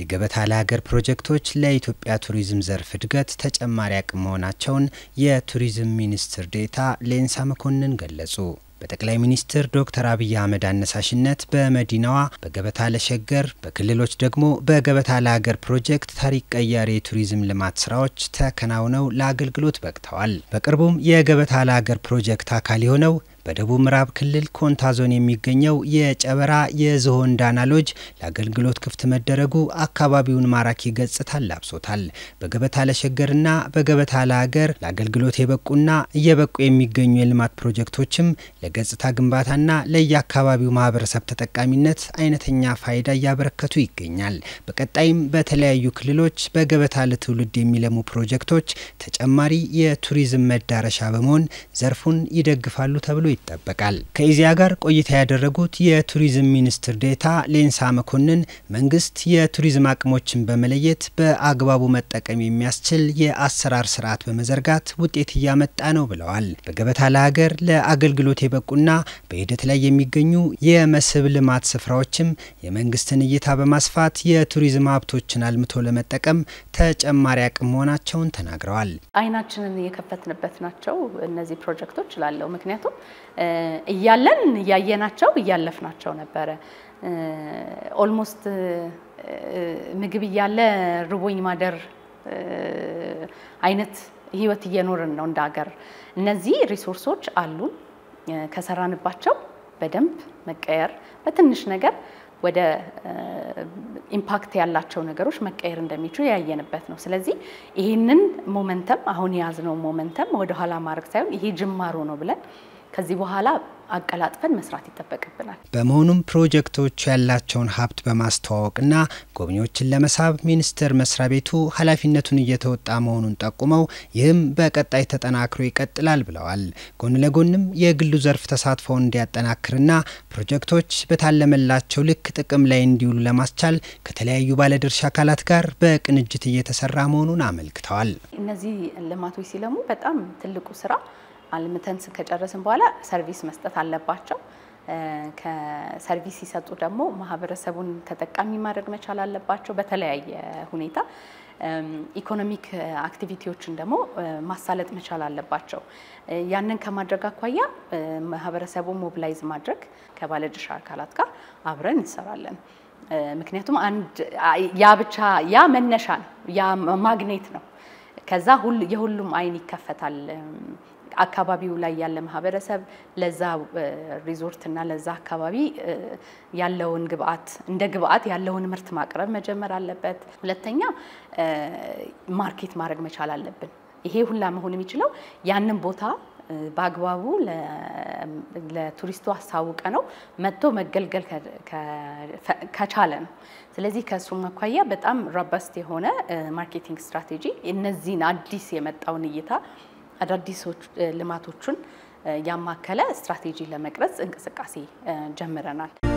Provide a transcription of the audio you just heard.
የገበታ ለሀገር ፕሮጀክቶች ለኢትዮጵያ ቱሪዝም ዘርፍ እድገት ተጨማሪ አቅም መሆናቸውን የቱሪዝም ሚኒስትር ዴታ ሌንሳ መኮንን ገለጹ። በጠቅላይ ሚኒስትር ዶክተር አብይ አህመድ አነሳሽነት በመዲናዋ በገበታ ለሸገር በክልሎች ደግሞ በገበታ ለሀገር ፕሮጀክት ታሪክ ቀያሪ የቱሪዝም ልማት ስራዎች ተከናውነው ለአገልግሎት በቅተዋል። በቅርቡም የገበታ ለሀገር ፕሮጀክት አካል የሆነው በደቡብ ምዕራብ ክልል ኮንታ ዞን የሚገኘው የጨበራ የዝሆን ዳና ሎጅ ለአገልግሎት ክፍት መደረጉ አካባቢውን ማራኪ ገጽታ ላብሶታል። በገበታ ለሸገርና በገበታ ለሀገር ለአገልግሎት የበቁና እየበቁ የሚገኙ የልማት ፕሮጀክቶችም ለገጽታ ግንባታና ለየአካባቢው ማህበረሰብ ተጠቃሚነት አይነተኛ ፋይዳ እያበረከቱ ይገኛል። በቀጣይም በተለያዩ ክልሎች በገበታ ለትውልድ የሚለሙ ፕሮጀክቶች ተጨማሪ የቱሪዝም መዳረሻ በመሆን ዘርፉን ይደግፋሉ ተብሎ ይጠበቃል። ከኢዜአ ጋር ቆይታ ያደረጉት የቱሪዝም ሚኒስትር ዴታ ሌንሳ መኮንን መንግስት የቱሪዝም አቅሞችን በመለየት በአግባቡ መጠቀም የሚያስችል የአሰራር ስርዓት በመዘርጋት ውጤት እያመጣ ነው ብለዋል። በገበታ ለሀገር ለአገልግሎት የበቁና በሂደት ላይ የሚገኙ የመስህብ ልማት ስፍራዎችም የመንግስትን እይታ በማስፋት የቱሪዝም ሀብቶችን አልምቶ ለመጠቀም ተጨማሪ አቅም መሆናቸውን ተናግረዋል። አይናችንን የከፈትንበት ናቸው እነዚህ ፕሮጀክቶች ላለው ምክንያቱም እያለን እያየናቸው እያለፍናቸው ነበረ። ኦልሞስት ምግብ እያለ ርቦኝ ማደር አይነት ህይወት እየኖርን ነው እንደ ሀገር። እነዚህ ሪሶርሶች አሉን። ከሰራንባቸው በደንብ መቀየር፣ በትንሽ ነገር ወደ ኢምፓክት ያላቸው ነገሮች መቀየር እንደሚችሉ ያየንበት ነው። ስለዚህ ይህንን ሞመንተም አሁን የያዝነው ሞመንተም ወደኋላ ማድረግ ሳይሆን ይሄ ጅማሮ ነው ብለን ከዚህ በኋላ አቀላጥፈን መስራት ይጠበቅብናል። በመሆኑም ፕሮጀክቶች ያላቸውን ሀብት በማስተዋወቅና ጎብኚዎችን ለመሳብ ሚኒስቴር መስሪያ ቤቱ ኃላፊነቱን እየተወጣ መሆኑን ጠቁመው ይህም በቀጣይ ተጠናክሮ ይቀጥላል ብለዋል። ጎን ለጎንም የግሉ ዘርፍ ተሳትፎውን እንዲያጠናክርና ፕሮጀክቶች በታለመላቸው ልክ ጥቅም ላይ እንዲውሉ ለማስቻል ከተለያዩ ባለድርሻ አካላት ጋር በቅንጅት እየተሰራ መሆኑን አመልክተዋል። እነዚህ ልማቶች ሲለሙ በጣም ትልቁ ስራ አልምተን ከጨረስን በኋላ ሰርቪስ መስጠት አለባቸው። ከሰርቪስ ሲሰጡ ደግሞ ማህበረሰቡን ተጠቃሚ ማድረግ መቻል አለባቸው። በተለያየ ሁኔታ ኢኮኖሚክ አክቲቪቲዎችን ደግሞ ማሳለጥ መቻል አለባቸው። ያንን ከማድረግ አኳያ ማህበረሰቡ ሞቢላይዝ ማድረግ ከባለድርሻ አካላት ጋር አብረን እንሰራለን። ምክንያቱም አንድ ያ ብቻ ያ መነሻ ነው፣ ያ ማግኔት ነው። ከዛ የሁሉም አይን ይከፈታል አካባቢው ላይ ያለ ማህበረሰብ ለዛ ሪዞርት እና ለዛ አካባቢ ያለውን ግብአት እንደ ግብአት ያለውን ምርት ማቅረብ መጀመር አለበት። ሁለተኛ ማርኬት ማድረግ መቻል አለብን። ይሄ ሁላ መሆን የሚችለው ያንን ቦታ በአግባቡ ለቱሪስቱ አስታውቀ ነው መጥቶ መገልገል ከቻለ ነው። ስለዚህ ከእሱም አኳያ በጣም ሮበስት የሆነ ማርኬቲንግ ስትራቴጂ እነዚህን አዲስ የመጣውን እይታ አዳዲሶች ልማቶችን ያማከለ ስትራቴጂ ለመቅረጽ እንቅስቃሴ ጀምረናል።